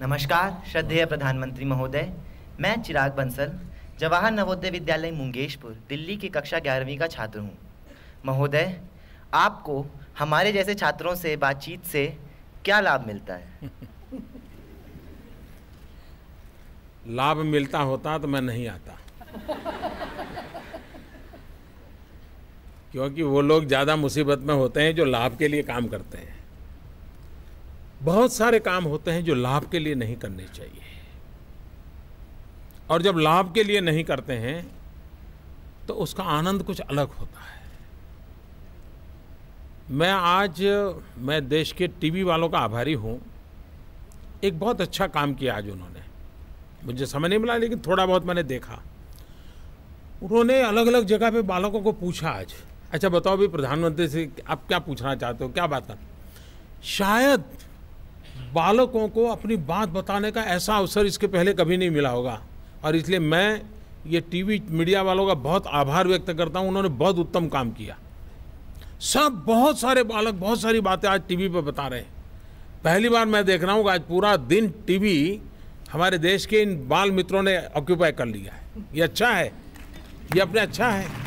नमस्कार श्रद्धेय प्रधानमंत्री महोदय मैं चिराग बंसल जवाहर नवोदय विद्यालय मुंगेशपुर दिल्ली की कक्षा ग्यारहवीं का छात्र हूँ महोदय आपको हमारे जैसे छात्रों से बातचीत से क्या लाभ मिलता है लाभ मिलता होता तो मैं नहीं आता क्योंकि वो लोग ज़्यादा मुसीबत में होते हैं जो लाभ के लिए काम करते हैं बहुत सारे काम होते हैं जो लाभ के लिए नहीं करने चाहिए और जब लाभ के लिए नहीं करते हैं तो उसका आनंद कुछ अलग होता है मैं आज मैं देश के टीवी वालों का आभारी हूं एक बहुत अच्छा काम किया आज उन्होंने मुझे समय नहीं मिला लेकिन थोड़ा बहुत मैंने देखा उन्होंने अलग अलग जगह पे बालकों को पूछा आज अच्छा बताओ भी प्रधानमंत्री से आप क्या पूछना चाहते हो क्या बात कर शायद बालकों को अपनी बात बताने का ऐसा अवसर इसके पहले कभी नहीं मिला होगा और इसलिए मैं ये टीवी मीडिया वालों का बहुत आभार व्यक्त करता हूँ उन्होंने बहुत उत्तम काम किया सब बहुत सारे बालक बहुत सारी बातें आज टीवी पर बता रहे हैं पहली बार मैं देख रहा हूँ आज पूरा दिन टीवी हमारे देश के इन बाल मित्रों ने ऑक्यूपाई कर लिया है ये अच्छा है ये अपने अच्छा है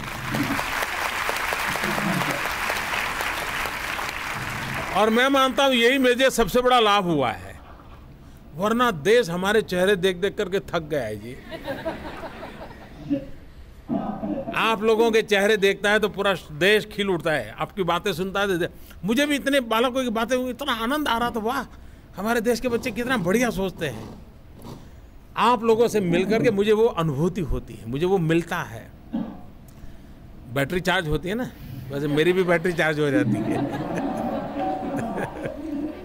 और मैं मानता हूं यही मुझे सबसे बड़ा लाभ हुआ है वरना देश हमारे चेहरे देख देख करके थक गया है जी आप लोगों के चेहरे देखता है तो पूरा देश खिल उठता है आपकी बातें सुनता है तो मुझे भी इतने बालकों की बातें इतना आनंद आ रहा था वाह हमारे देश के बच्चे कितना बढ़िया सोचते हैं आप लोगों से मिलकर के मुझे वो अनुभूति होती है मुझे वो मिलता है बैटरी चार्ज होती है ना वैसे मेरी भी बैटरी चार्ज हो जाती है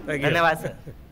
धन्यवाद सर